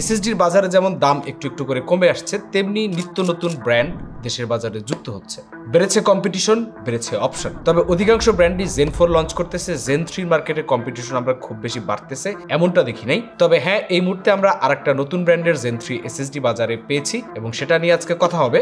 এসএসডির বাজারে যেমন দাম একটু একটু করে কমে আসছে তেমনি নিত্য নতুন ব্র্যান্ড দেশের বাজারে যুক্ত হচ্ছে বেড়েছে কম্পিটিশন বেড়েছে অপশন তবে অধিকাংশ ব্র্যান্ডই জেন ফোর লঞ্চ করতেছে জেন থ্রির মার্কেটে কম্পিটিশন আমরা খুব বেশি বাড়তেছে এমনটা দেখি নাই তবে হ্যাঁ এই মুহূর্তে আমরা আর নতুন ব্র্যান্ডের জেন থ্রি এসএসডি বাজারে পেয়েছি এবং সেটা নিয়ে আজকে কথা হবে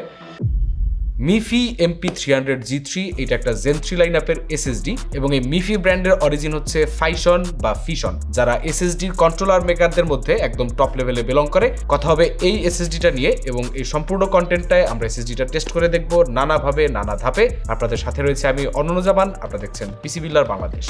Mifi MP three hundred G three এটা একটা জেন থ্রি লাইন আপের এসএসডি এবং এই মিফি ব্র্যান্ডের অরিজিন হচ্ছে ফাইশন বা ফিশন যারা এসএসডির কন্ট্রোলার মেকারদের মধ্যে একদম টপ লেভেলে বিলং করে কথা হবে এই এসএসডিটা নিয়ে এবং এই সম্পূর্ণ কন্টেন্টটায় আমরা এসএসডিটা টেস্ট করে দেখব নানাভাবে নানা ধাপে আপনাদের সাথে রয়েছে আমি অনন্য জামান আপনারা দেখছেন PC builder Bangladesh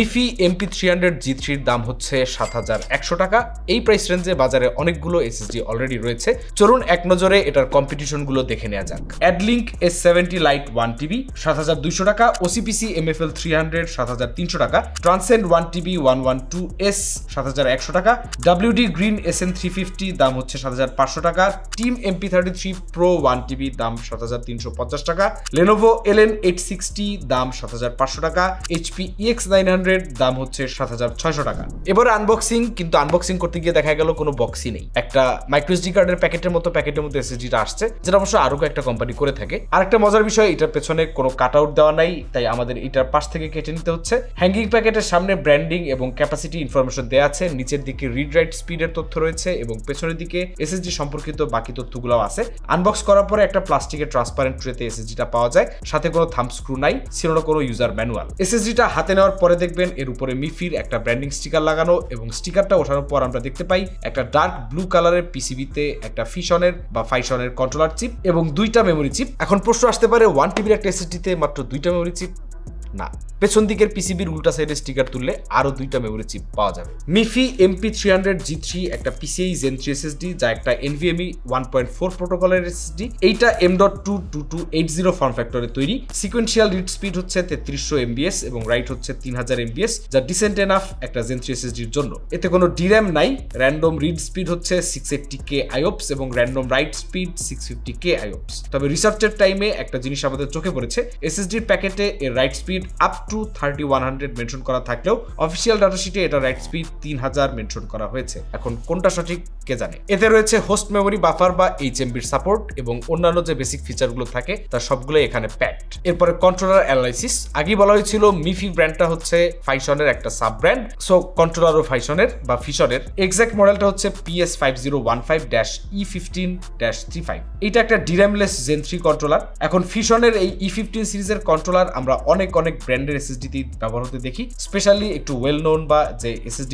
Mifi MP three hundred G থ্রির দাম হচ্ছে সাত হাজার একশো টাকা এই প্রাইস রেঞ্জে বাজারে অনেকগুলো এসএসডি অলরেডি রয়েছে চলুন এক নজরে এটার কম্পিটিশনগুলো দেখে নেওয়া যাক Addlink S seventy lite one TB সাত হাজার দুইশো টাকা OCPC M F L three hundred সাত হাজার তিনশো টাকা Transcend one TB one one two S সাত হাজার একশো টাকা WD Green S N three fifty দাম হচ্ছে সাত হাজার পাঁচশো টাকা Team MP thirty three pro one TB দাম সাত হাজার তিনশো পঞ্চাশ টাকা Lenovo L N eight sixty দাম সাত হাজার পাঁচশো টাকা HP EX nine hundred hundred দাম হচ্ছে সাত হাজার ছয়শো টাকা এবার আনবক্সিং কিন্তু আনবক্সিং করতে গিয়ে দেখা গেল কোনো বক্সই নেই একটা মাইক্রোএসডি কার্ডের প্যাকেটের মতো প্যাকেটের মধ্যে এসএসডিটা আসছে যেটা অবশ্য আরও একটা কোম্পানি করে থাকে আর একটা মজার বিষয় এটার পেছনে কোনো কাট আউট দেওয়া নাই তাই আমাদের এটার পাশ থেকে কেটে নিতে হচ্ছে হ্যাঙ্গিং প্যাকেটের সামনে ব্র্যান্ডিং এবং ক্যাপাসিটি ইনফরমেশন দেওয়া আছে নিচের দিকে রিড রাইট স্পিডের তথ্য রয়েছে এবং পেছনের দিকে এসএসডি সম্পর্কিত বাকি তথ্যগুলো আছে আনবক্স করার পরে একটা প্লাস্টিকের ট্রান্সপারেন্ট ট্রেতে এসএসডিটা পাওয়া যায় সাথে কোনো থাম্ব স্ক্রু নাই ছিল না কোনো ইউজার ম্যানুয়াল এসএসডিটা হাতে নেওয়ার পরে দেখবে দেখবেন এর উপরে মিফির একটা ব্র্যান্ডিং স্টিকার লাগানো এবং স্টিকারটা ওঠানোর পর আমরা দেখতে পাই একটা ডার্ক ব্লু কালারের পিসিবিতে একটা ফিশনের বা ফাইশনের কন্ট্রোলার চিপ এবং দুইটা মেমোরি চিপ এখন প্রশ্ন আসতে পারে ওয়ান টিভির একটা এসএসডিতে মাত্র দুইটা মেমোরি চিপ না পেছন দিকের পিসিবির উল্টা সাইডের স্টিকার তুললে আরও দুইটা মেমোরি চিপ পাওয়া যাবে Mifi MP three hundred G three একটা পিসিআই জেন থ্রি এসএসডি যা একটা এনভিএমই ওয়ান পয়েন্ট ফোর প্রোটোকলের এসএসডি এইটা M dot two two two eight zero form ফ্যাক্টরে তৈরি সিকোয়েন্সিয়াল রিড স্পিড হচ্ছে তেত্রিশশো এমবিএস এবং রাইট হচ্ছে তিন হাজার এমবিএস যা ডিসেন্ট এনাফ একটা জেন থ্রি এসএসডির জন্য এতে কোনো ডির্যাম নাই র্যান্ডম রিড স্পিড হচ্ছে সিক্স এইটটি কে আইওপস এবং random write speed six fifty K IOPS তবে রিসার্চের টাইমে একটা জিনিস আমাদের চোখে পড়েছে এসএসডির প্যাকেটে এর write speed speed up to thirty one hundred mention করা থাকলেও অফিসিয়াল ডাটা শিটে এটা রাইট স্পিড তিন হাজার মেনশন করা হয়েছে এখন কোনটা সঠিক কে জানে এতে রয়েছে হোস্ট মেমোরি বাফার বা এইচ এমবির সাপোর্ট এবং অন্যান্য যে বেসিক ফিচারগুলো থাকে তার সবগুলোই এখানে প্যাকড এরপরে কন্ট্রোলার অ্যানালাইসিস আগেই বলা হয়েছিল মিফি ব্র্যান্ডটা হচ্ছে ফাইশনের একটা সাব ব্র্যান্ড সো কন্ট্রোলার ও ফাইশনের বা ফিশনের এক্সাক্ট মডেলটা হচ্ছে PS five zero one five dash E fifteen dash three five এটা একটা ডিরামলেস জেন থ্রি কন্ট্রোলার এখন ফিশনের এই ই ফিফটিন সিরিজের কন্ট্রোলার আমরা অনেক অনেক অনেক ব্র্যান্ডের এসএসডিতেই ব্যবহার হতে দেখি স্পেশালি একটু ওয়েল নোন বা যে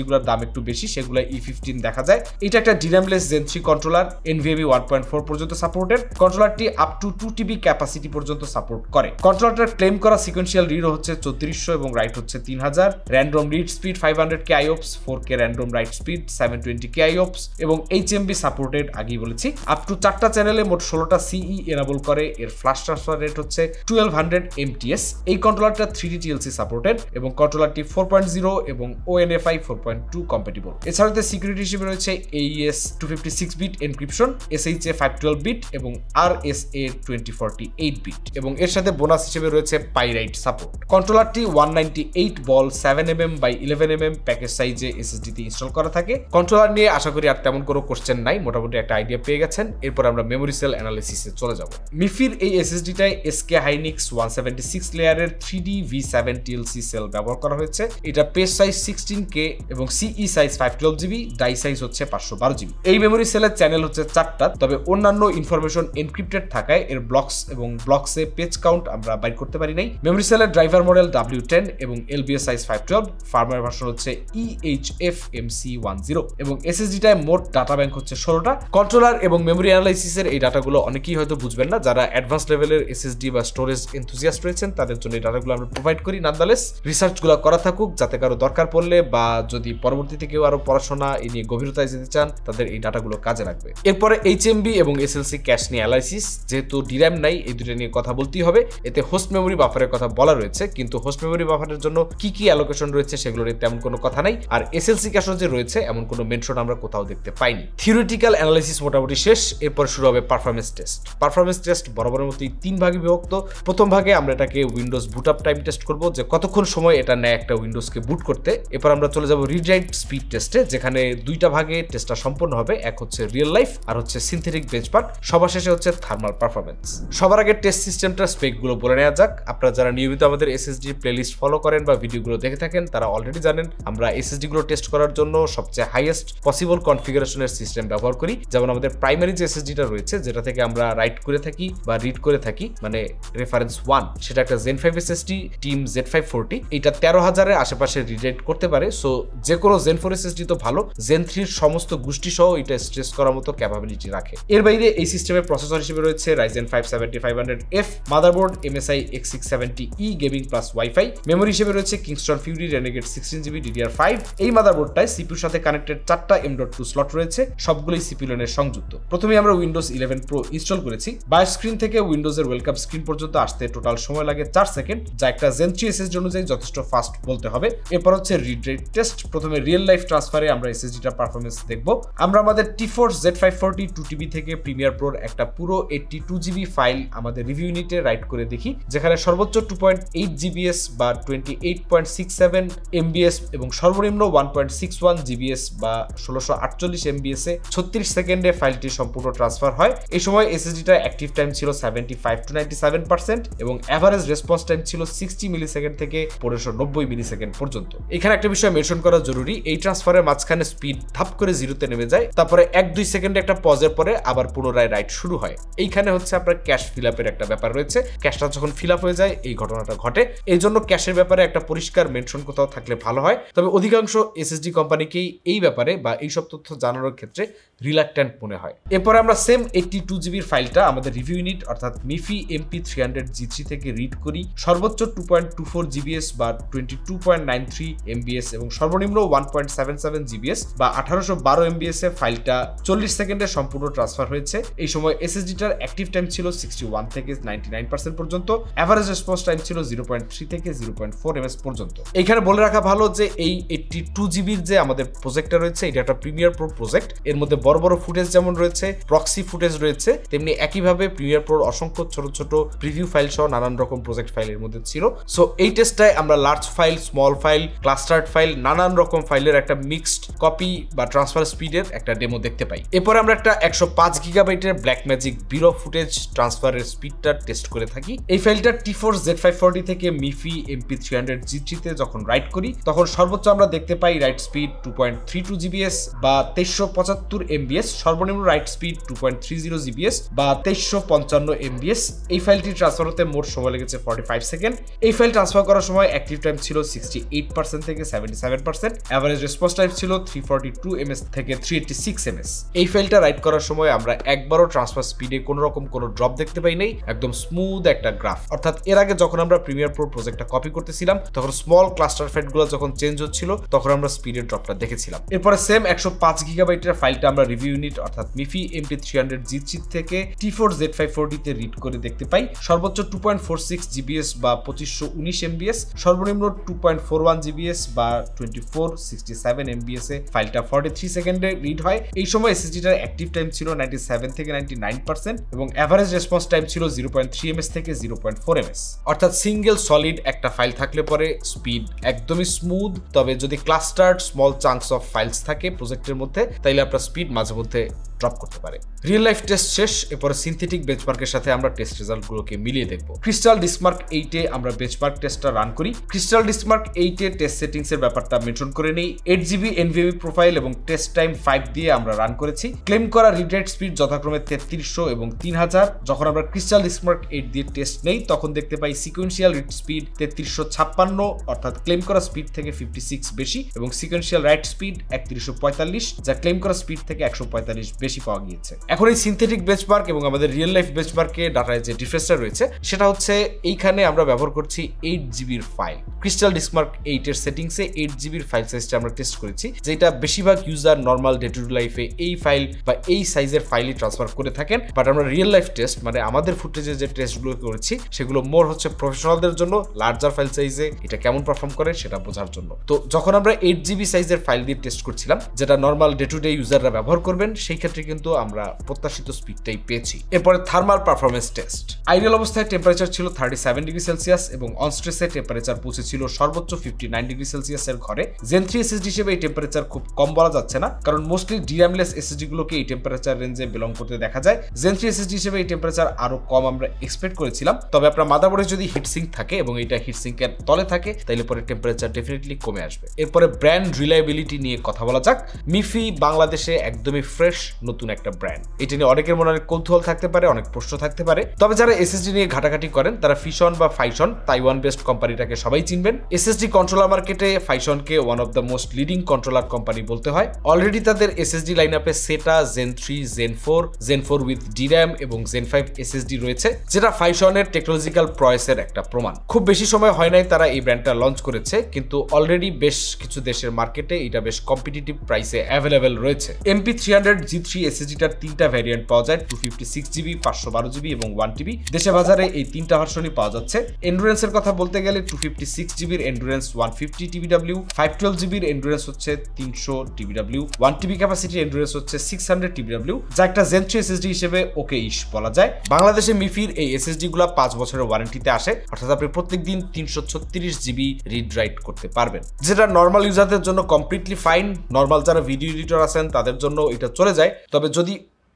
গুলোর দাম একটু বেশি সেগুলো ই ফিফটিন দেখা যায় এটা একটা DRAMless Gen three controller NVMe one point four পর্যন্ত সাপোর্টের কন্ট্রোলারটি up to two TB capacity পর্যন্ত সাপোর্ট করে কন্ট্রোলারটার ক্লেম করা সিকোয়েন্সিয়াল রিড হচ্ছে চৌত্রিশশো এবং রাইট হচ্ছে তিন হাজার random read speed five hundred K IOPS four K random write speed seven twenty K IOPS এবং এইচ এম বি সাপোর্টেড আগেই বলেছি আপ টু চারটা চ্যানেলে মোট ষোলোটা সিই এনাবল e করে এর ফ্লাশ ট্রান্সফার রেট হচ্ছে টুয়েলভ হান্ড্রেড এমটিএস এই কন্ট্রোলারটা থ্রি ডি টিএলসি সাপোর্টেড এবং কন্ট্রোলারটি ফোর পয়েন্ট জিরো এবং ONFI four point two compatible এছাড়াতে সিকিউরিটি হিসেবে রয়েছে AES two fifty six bit encryption SHA five twelve bit এবং R S A twenty forty eight bit এবং এর সাথে বোনাস হিসেবে রয়েছে পাইরাইট সাপোর্ট কন্ট্রোলারটি one ninety eight ball seven M M by eleven M M package সাইজে এসএসডিতে install করা থাকে কন্ট্রোলার নিয়ে আশা করি আর তেমন কোনো কোশ্চেন নাই মোটামুটি একটা আইডিয়া পেয়ে গেছেন এরপর আমরা মেমোরি সেল অ্যানালিসিসে চলে যাব মিফির এই এসএসডিটায় SK Hynix one seventy six লেয়ারের three D V seven TLC cell ব্যবহার করা হয়েছে এটা পেজ সাইজ সিক্সটিন কে এবং CE size five twelve GB die size হচ্ছে পাঁচশো বারো জিবি এই মেমোরি সেলের চ্যানেল হচ্ছে চারটা তবে অন্যান্য ইনফরমেশন এনক্রিপ্টেড থাকায় এর ব্লকস এবং ব্লকসে পেজ কাউন্ট আমরা বাইর করতে পারি নাই মেমোরি সেলের ড্রাইভার মডেল ডাব্লিউ টেন এবং LBS size five twelve firmware version হচ্ছে EH F M C one zero এবং এসএসডি এসএসডিটায় মোট ডাটা ব্যাংক হচ্ছে ষোলোটা কন্ট্রোলার এবং মেমোরি অ্যানালাইসিসের এই ডাটাগুলো অনেকেই হয়তো বুঝবেন না যারা অ্যাডভান্স লেভেলের এসএসডি বা স্টোরেজ এনথুজিয়াস্ট রয়েছেন তাদের জন্য এই ডাটাগুলো আমরা আমরা প্রোভাইড করি নান্দালেস রিসার্চগুলো করা থাকুক যাতে কারো দরকার পড়লে বা যদি পরবর্তীতে কেউ আরও পড়াশোনা এই নিয়ে গভীরতায় যেতে চান তাদের এই ডাটাগুলো কাজে লাগবে এরপরে এইচ বি এবং এসএলসি ক্যাশ নিয়ে অ্যালাইসিস যেহেতু ডিরাম নাই এই দুটো নিয়ে কথা বলতেই হবে এতে হোস্ট মেমোরি বাফারের কথা বলা রয়েছে কিন্তু হোস্ট মেমোরি বাফারের জন্য কি কি অ্যালোকেশন রয়েছে সেগুলো নিয়ে তেমন কোনো কথা নাই আর এসএলসি ক্যাশও যে রয়েছে এমন কোনো মেনশন আমরা কোথাও দেখতে পাইনি থিওরিটিক্যাল অ্যানালাইসিস মোটামুটি শেষ এরপর শুরু হবে পারফরমেন্স টেস্ট পারফরমেন্স টেস্ট বরাবরের মতোই তিন ভাগে বিভক্ত প্রথম ভাগে আমরা এটাকে Windows boot up time test করব যে কতক্ষণ সময় এটা নেয় একটা উইন্ডোজকে বুট করতে এরপর আমরা চলে যাব রিডরাইট স্পিড টেস্টে যেখানে দুইটা ভাগে টেস্টটা সম্পন্ন হবে এক হচ্ছে রিয়েল লাইফ আর হচ্ছে সিনথেটিক বেঞ্চমার্ক সবার শেষে হচ্ছে থার্মাল পারফরমেন্স সবার আগে টেস্ট সিস্টেমটার স্পেকগুলো বলে নেওয়া যাক আপনারা যারা নিয়মিত আমাদের এসএসডি প্লেলিস্ট ফলো করেন বা ভিডিওগুলো দেখে থাকেন তারা অলরেডি জানেন আমরা এসএসডিগুলো টেস্ট করার জন্য সবচেয়ে হাইয়েস্ট পসিবল কনফিগারেশনের সিস্টেম ব্যবহার করি যেমন আমাদের প্রাইমারি যে এসএসডিটা রয়েছে যেটা থেকে আমরা রাইট করে থাকি বা রিড করে থাকি মানে রেফারেন্স ওয়ান সেটা একটা Gen five SSD Team Z five forty এটা তেরো হাজারের আশেপাশে রিডেট করতে পারে সো যে কোনো জেন ফোর এসএসডি তো ভালো জেন থ্রির সমস্ত গোষ্ঠী সহ এটা স্ট্রেস করার মতো ক্যাপাবিলিটি রাখে এর বাইরে এই সিস্টেমের প্রসেসর হিসেবে রয়েছে Ryzen five seventy five hundred F motherboard MSI X six seventy E gaming plus WiFi memory হিসেবে রয়েছে Kingston Fury Renegade sixteen GB DDR five এই মাদারবোর্ডটায় সিপিউর সাথে কানেক্টেড চারটা এম ডট টু স্লট রয়েছে সবগুলোই সিপিউ লেনের সংযুক্ত প্রথমে আমরা উইন্ডোজ ইলেভেন প্রো ইনস্টল করেছি স্ক্রিন থেকে উইন্ডোজের ওয়েলকাম স্ক্রিন পর্যন্ত আসতে টোটাল সময় লাগে চার সেকেন্ড যা একটা জেন থ্রি এসএসডি অনুযায়ী যথেষ্ট ফাস্ট বলতে হবে এরপর হচ্ছে রিড টেস্ট প্রথমে রিয়েল লাইফ ট্রান্সফারে আমরা এসএসডিটার পারফরমেন্স দেখব আমরা আমাদের T four Z five forty two TB থেকে প্রিমিয়ার প্রোর একটা পুরো এইটটি টু জিবি ফাইল আমাদের রিভিউ ইউনিটে রাইট করে দেখি যেখানে সর্বোচ্চ টু পয়েন্ট এইট জিবিএস বা twenty eight point six seven MBs এবং সর্বনিম্ন one point six one GBs বা ষোলোশো আটচল্লিশ এমবিএস এ ছত্রিশ সেকেন্ডে ফাইলটি সম্পূর্ণ ট্রান্সফার হয় এই সময় এসএসডিটার অ্যাক্টিভ টাইম ছিল seventy five to ninety seven percent এবং অ্যাভারেজ রেসপন্স টাইম ছিল সিক্সটি মিলি সেকেন্ড থেকে পনেরোশো নব্বই মিলি সেকেন্ড পর্যন্ত এখানে একটা বিষয় মেনশন করা জরুরি এই ট্রান্সফারের মাঝখানে স্পিড ধাপ করে জিরোতে নেমে যায় তারপরে এক দুই সেকেন্ডে একটা পজের পরে আবার পুনরায় রাইড শুরু হয় এইখানে হচ্ছে আপনার ক্যাশ ফিল আপের একটা ব্যাপার রয়েছে ক্যাশটা যখন ফিল আপ হয়ে যায় এই ঘটনাটা ঘটে এই জন্য ক্যাশের ব্যাপারে একটা পরিষ্কার মেনশন কোথাও থাকলে ভালো হয় তবে অধিকাংশ এসএসডি কোম্পানিকেই এই ব্যাপারে বা এইসব তথ্য জানানোর ক্ষেত্রে রিলাক্ট্যান্ট মনে হয় এরপরে আমরা সেম এইটটি টু জিবির ফাইলটা আমাদের রিভিউ ইউনিট অর্থাৎ Mifi MP three hundred G three থেকে রিড করি সর্বোচ্চ two point two four GBs বা twenty two point nine three MBs এবং সর্বনিম্ন one point seven seven GBs বা আঠারোশো বারো এমবিএস এ ফাইলটা চল্লিশ সেকেন্ডে সম্পূর্ণ ট্রান্সফার হয়েছে এই সময় এসএসডিটার অ্যাক্টিভ টাইম ছিল সিক্সটি ওয়ান থেকে নাইনটি নাইন পার্সেন্ট পর্যন্ত অ্যাভারেজ রেসপন্স টাইম ছিল জিরো পয়েন্ট থ্রি থেকে জিরো পয়েন্ট ফোর এমএস পর্যন্ত এখানে বলে রাখা ভালো যে এই এইটটি টু জিবির যে আমাদের প্রজেক্টটা রয়েছে এটা একটা প্রিমিয়ার প্রো প্রজেক্ট এর মধ্যে বড় বড় ফুটেজ যেমন রয়েছে প্রক্সি ফুটেজ রয়েছে তেমনি একইভাবে প্রিমিয়ার প্রোর অসংখ্য ছোট ছোট প্রিভিউ ফাইল সহ নানান রকম প্রজেক্ট ফাইলের মধ্যে ছিল ছিল সো এই টেস্টটায় আমরা large file small file clustered file নানান রকম ফাইলের একটা মিক্সড কপি বা ট্রান্সফার স্পিডের একটা ডেমো দেখতে পাই এরপর আমরা একটা একশো পাঁচ গিগাবাইটের ব্ল্যাক ম্যাজিক বিরো ফুটেজ ট্রান্সফারের স্পিডটা টেস্ট করে থাকি এই ফাইলটা T four Z five forty থেকে Mifi MP three hundred G থ্রিতে যখন রাইট করি তখন সর্বোচ্চ আমরা দেখতে পাই write speed two point three two GBs বা তেইশশো পঁচাত্তর এমবিএস সর্বনিম্ন write speed two point three zero GBs বা তেইশশো পঞ্চান্ন এমবিএস এই ফাইলটি ট্রান্সফার হতে মোট সময় লেগেছে ফর্টি ফাইভ সেকেন্ড এই ফাইল ট্রান্সফার করার সময় অ্যাক্টিভ টাইম ছিল সিক্সটি এইট পার্সেন্ট থেকে seventy seven percent average response time ছিল three forty two M S থেকে three eighty six M S এই ফাইলটা রাইট করার সময় আমরা একবারও ট্রান্সফার স্পিডে কোনো রকম কোনো ড্রপ দেখতে পাই নাই একদম স্মুথ একটা গ্রাফ অর্থাৎ এর আগে যখন আমরা প্রিমিয়ার প্রো প্রজেক্টটা কপি করতেছিলাম তখন স্মল ক্লাস্টার ফাইলগুলো যখন চেঞ্জ হচ্ছিল তখন আমরা স্পিডের ড্রপটা দেখেছিলাম এরপরে সেম একশো পাঁচ গিগাবাইটের ফাইলটা আমরা রিভিউ ইউনিট অর্থাৎ Mifi MP three hundred G চিট থেকে টি ফোর জেড ফাইভ ফোরটিতে রিড করে দেখতে পাই সর্বোচ্চ two point four six GBs বা পঁচিশশো উনিশ এমবিএস সর্বনিম্ন two point four one GBs বা twenty four sixty seven MBs এ ফাইলটা ফর্টি থ্রি সেকেন্ডে রিড হয় এই সময় এসএসডিটার অ্যাক্টিভ টাইম ছিল নাইনটি সেভেন থেকে নাইনটি নাইন পার্সেন্ট এবং অ্যাভারেজ রেসপন্স টাইম ছিল জিরো পয়েন্ট থ্রি এমএস থেকে জিরো পয়েন্ট ফোর এমএস অর্থাৎ সিঙ্গেল সলিড একটা ফাইল থাকলে পরে স্পিড একদমই স্মুথ তবে যদি clustered small chunks of files থাকে প্রজেক্টের মধ্যে তাইলে আপনার স্পিড মাঝে মধ্যে ড্রপ করতে পারে রিয়েল লাইফ টেস্ট শেষ এরপর সিনথেটিক বেঞ্চমার্কের সাথে আমরা টেস্ট রেজাল্টগুলোকে মিলিয়ে দেখব ক্রিস্টাল ডিসমার্ক এইটে আমরা বেঞ্চমার্ক টেস্টটা রান করি ক্রিস্টাল ডিসমার্ক এইটে টেস্ট সেটিংস এর ব্যাপারটা মেনশন করে নেই এইট জিবি এনভিএমি প্রোফাইল এবং টেস্ট টাইম ফাইভ দিয়ে আমরা রান করেছি ক্লেম করা রিডেট স্পিড যথাক্রমে তেত্রিশশো এবং তিন হাজার যখন আমরা ক্রিস্টাল ডিসমার্ক এইট দিয়ে টেস্ট নেই তখন দেখতে পাই সিকুয়েন্সিয়াল রিড স্পিড তেত্রিশশো ছাপ্পান্ন অর্থাৎ ক্লেম করা স্পিড থেকে ফিফটি সিক্স বেশি এবং সিকুয়েন্সিয়াল রাইট স্পিড একত্রিশশো পঁয়তাল্লিশ যা ক্লেম করা স্পিড থেকে একশো পঁয়তাল্লিশ বেশি পাওয়া গিয়েছে এখন এই সিনথেটিক বেঞ্চমার্ক এবং আমাদের রিয়েল লাইফ বেঞ্চমার্কে ডাটায় যে ডিফারেন্সটা রয়েছে সেটা হচ্ছে এইখানে আমরা ব্যবহার করছি এইট জিবির ফাইল ক্রিস্টাল ডিসমার্ক এর সেটিংসে এইট জিবির ফাইল সাইজটা আমরা টেস্ট করেছি যেটা বেশিরভাগ user normal day to day লাইফে এই ফাইল বা এই সাইজের ফাইলই ট্রান্সফার করে থাকেন বাট আমরা রিয়েল লাইফ টেস্ট মানে আমাদের ফুটেজে যে টেস্টগুলো করেছি সেগুলো মোর হচ্ছে প্রফেশনালদের জন্য লার্জার ফাইল সাইজে এটা কেমন পারফর্ম করে সেটা বোঝার জন্য তো যখন আমরা এইট জিবি সাইজের ফাইল দিয়ে টেস্ট করছিলাম যেটা নর্মাল ডে টু ডে ইউজাররা ব্যবহার করবেন সেই ক্ষেত্রে সেক্ষেত্রে কিন্তু আমরা প্রত্যাশিত স্পিডটাই পেয়েছি এরপরে থার্মাল পারফরমেন্স টেস্ট আইডিয়াল অবস্থায় টেম্পারেচার ছিল থার্টি সেভেন ডিগ্রি সেলসিয়াস এবং অনস্ট্রেসে টেম্পারেচার পৌঁছেছিল সর্বোচ্চ ফিফটি নাইন ডিগ্রি সেলসিয়াসের ঘরে জেন থ্রি এসএসডি হিসেবে এই টেম্পারেচার খুব কম বলা যাচ্ছে না কারণ মোস্টলি ডিরামলেস এসএসডি গুলোকে এই টেম্পারেচার রেঞ্জে বিলং করতে দেখা যায় জেন থ্রি এসএসডি হিসেবে এই টেম্পারেচার আরো কম আমরা এক্সপেক্ট করেছিলাম তবে আপনার মাদাবোর্ডে যদি হিটসিং থাকে এবং এটা এর তলে থাকে তাহলে পরে টেম্পারেচার ডেফিনেটলি কমে আসবে এরপরে ব্র্যান্ড রিলায়েবিলিটি নিয়ে কথা বলা যাক মিফি বাংলাদেশে একদমই ফ্রেশ নতুন একটা ব্র্যান্ড এটা নিয়ে অনেকের মনে অনেক কৌতূহল থাকতে পারে অনেক প্রশ্ন থাকতে পারে তবে যারা এসএসডি নিয়ে ঘাটাঘাটি করেন তারা ফিশন বা ফাইশন তাইওয়ান বেস্ট কোম্পানিটাকে সবাই চিনবেন এসএসডি কন্ট্রোলার মার্কেটে ফাইশনকে one of the most leading controller company বলতে হয় অলরেডি তাদের এসএসডি লাইন আপে সেটা Gen three Gen four Gen four with DRAM এবং জেন ফাইভ এসএসডি রয়েছে যেটা ফাইশনের টেকনোলজিক্যাল প্রয়েসের একটা প্রমাণ খুব বেশি সময় হয় নাই তারা এই ব্র্যান্ডটা লঞ্চ করেছে কিন্তু অলরেডি বেশ কিছু দেশের মার্কেটে এটা বেশ কম্পিটিটিভ প্রাইসে অ্যাভেলেবেল রয়েছে MP three hundred G three three এসএসডিটার তিনটা ভ্যারিয়েন্ট পাওয়া যায় টু ফিফটি সিক্স জিবি পাঁচশো বারো জিবি এবং ওয়ান টিবি দেশে বাজারে এই তিনটা ভার্সনই পাওয়া যাচ্ছে এন্ডুরেন্সের কথা বলতে গেলে টু ফিফটি সিক্স জিবির endurance one fifty TB W five twelve জিবির এন্ডুরেন্স হচ্ছে তিনশো টিবি ডাব্লিউ ওয়ান টিবি ক্যাপাসিটির এন্ডুরেন্স হচ্ছে সিক্স হান্ড্রেড টিবি ডাব্লিউ যা একটা জেন থ্রি এসএসডি হিসেবে ওকে ইস বলা যায় বাংলাদেশে মিফির এই এসএসডি গুলা পাঁচ বছরের ওয়ারেন্টিতে আসে অর্থাৎ আপনি প্রত্যেক দিন তিনশো ছত্রিশ জিবি রিড রাইট করতে পারবেন যেটা নর্মাল ইউজারদের জন্য কমপ্লিটলি ফাইন নর্মাল যারা ভিডিও এডিটর আছেন তাদের জন্য এটা চলে যায় তবে যদি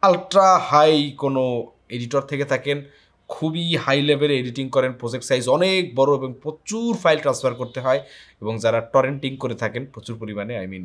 আলট্রা হাই কোনো এডিটর থেকে থাকেন খুবই হাই লেভেলে এডিটিং করেন প্রজেক্ট সাইজ অনেক বড় এবং প্রচুর ফাইল ট্রান্সফার করতে হয় এবং যারা টরেন্টিং করে থাকেন প্রচুর পরিমাণে আই মিন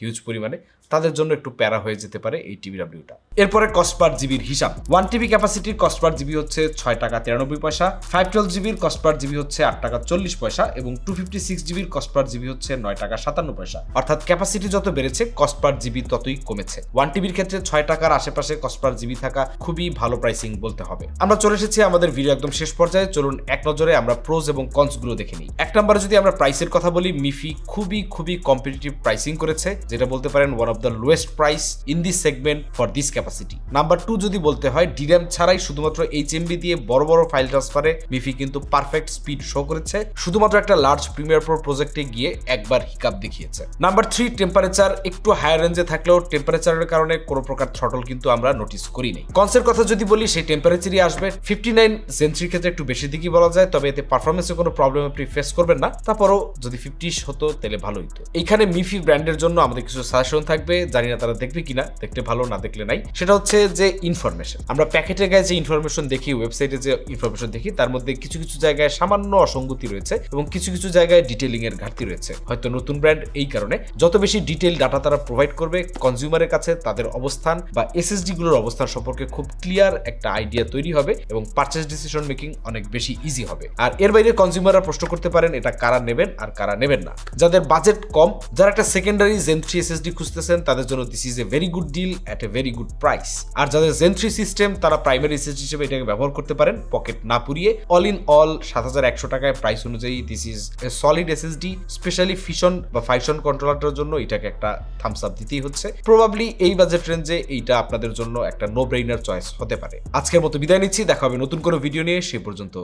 হিউজ পরিমাণে তাদের জন্য একটু প্যারা হয়ে যেতে পারে এই ডাব্লিউটা এরপরে কস্ট পার জিবির হিসাব ওয়ান টিভি ক্যাপাসিটির কস্ট পার জিবি হচ্ছে ছয় টাকা তিরানব্বই পয়সা ফাইভ টুয়েলভ জিবির কস্ট পার জিবি হচ্ছে আট টাকা চল্লিশ পয়সা এবং টু ফিফটি সিক্স জিবির কস্ট পার জিবি হচ্ছে নয় টাকা সাতান্ন পয়সা অর্থাৎ ক্যাপাসিটি যত বেড়েছে কস্ট পার জিবি ততই কমেছে ওয়ান টিভির ক্ষেত্রে ছয় টাকার আশেপাশে কস্ট পার জিবি থাকা খুবই ভালো প্রাইসিং বলতে হবে আমরা চলে এসেছি আমাদের ভিডিও একদম শেষ পর্যায়ে চলুন এক নজরে আমরা প্রোজ এবং গুলো দেখে নিই এক নম্বরে যদি আমরা প্রাইসের কথা বলি মিফি খুবই খুবই কম্পিটিটিভ প্রাইসিং করেছে যেটা বলতে পারেন one of the lowest price in this segment for this capacity number two যদি বলতে হয় ডিরাম ছাড়াই শুধুমাত্র এইচ দিয়ে বড় বড় ফাইল ট্রান্সফারে মিফি কিন্তু পারফেক্ট স্পিড শো করেছে শুধুমাত্র একটা লার্জ প্রিমিয়ার প্রো প্রজেক্টে গিয়ে একবার হিকাপ দেখিয়েছে নাম্বার থ্রি টেম্পারেচার একটু হায়ার রেঞ্জে থাকলেও টেম্পারেচারের কারণে কোনো প্রকার থ্রটল কিন্তু আমরা নোটিস করি নাই কনসের কথা যদি বলি সেই টেম্পারেচারই আসবে ফিফটি নাইন জেন্সির ক্ষেত্রে একটু বেশি দিকই বলা যায় তবে এতে পারফরমেন্সে কোনো প্রবলেম আপনি ফেস করবেন না তারপরও যদি ফিফটি হতো তাহলে ভালো হতো এখানে মিফি ব্র্যান্ডের জন্য আমাদের কিছু সাজেশন থাকবে জানি না তারা দেখবে কিনা দেখতে ভালো না দেখলে নাই সেটা হচ্ছে যে ইনফরমেশন আমরা প্যাকেটের গায়ে যে ইনফরমেশন দেখি ওয়েবসাইটে যে ইনফরমেশন দেখি তার মধ্যে কিছু কিছু জায়গায় সামান্য অসঙ্গতি রয়েছে এবং কিছু কিছু জায়গায় ডিটেলিং এর ঘাটতি রয়েছে হয়তো নতুন ব্র্যান্ড এই কারণে যত বেশি ডিটেল ডাটা তারা প্রোভাইড করবে কনজিউমারের কাছে তাদের অবস্থান বা এসএসডি গুলোর অবস্থান সম্পর্কে খুব ক্লিয়ার একটা আইডিয়া তৈরি হবে এবং পারচেস ডিসিশন মেকিং অনেক বেশি ইজি হবে আর এর বাইরে কনজিউমাররা প্রশ্ন করতে পারেন এটা কারা নেবেন আর কারা নেবেন না যাদের বাজেট কম যারা একটা সেকেন্ডারি জেন থ্রি এসএসডি খুঁজতেছেন তাদের জন্য this is a very good deal at a very good price আর যাদের জেন থ্রি সিস্টেম তারা প্রাইমারি এসএসডি হিসেবে এটাকে ব্যবহার করতে পারেন পকেট না পুড়িয়ে অল ইন অল সাত হাজার একশো টাকায় প্রাইস অনুযায়ী this is a solid SSD specially Phison বা ফাইশন কন্ট্রোলারটার জন্য এটাকে একটা থামস আপ দিতেই হচ্ছে প্রবাবলি এই বাজেট রেঞ্জে এইটা আপনাদের জন্য একটা নো ব্রেইনার চয়েস হতে পারে আজকের মতো বিদায় নিচ্ছি দেখা হবে নতুন কোনো ভিডিও নিয়ে সে পর্যন্ত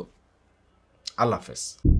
আল্লাহ হাফেজ